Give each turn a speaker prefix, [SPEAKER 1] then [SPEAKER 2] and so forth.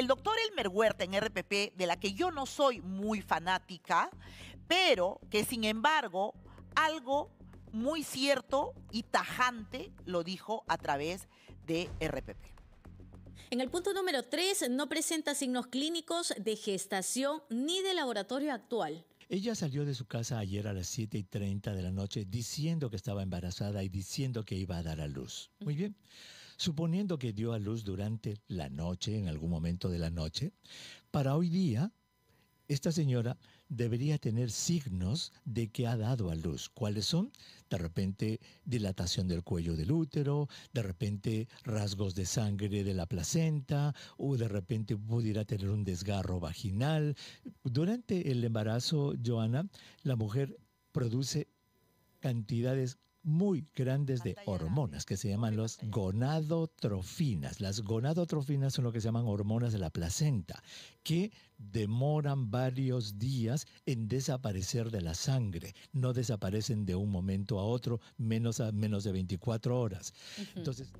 [SPEAKER 1] El doctor Elmer Huerta en RPP, de la que yo no soy muy fanática, pero que sin embargo algo muy cierto y tajante lo dijo a través de RPP.
[SPEAKER 2] En el punto número 3, no presenta signos clínicos de gestación ni de laboratorio actual.
[SPEAKER 3] Ella salió de su casa ayer a las 7 y 30 de la noche diciendo que estaba embarazada y diciendo que iba a dar a luz. Muy bien. Suponiendo que dio a luz durante la noche, en algún momento de la noche, para hoy día, esta señora debería tener signos de que ha dado a luz. ¿Cuáles son? De repente dilatación del cuello del útero, de repente rasgos de sangre de la placenta, o de repente pudiera tener un desgarro vaginal. Durante el embarazo, Joana, la mujer produce cantidades muy grandes de hormonas que se llaman las gonadotrofinas. Las gonadotrofinas son lo que se llaman hormonas de la placenta, que demoran varios días en desaparecer de la sangre. No desaparecen de un momento a otro, menos, a, menos de 24 horas. Entonces,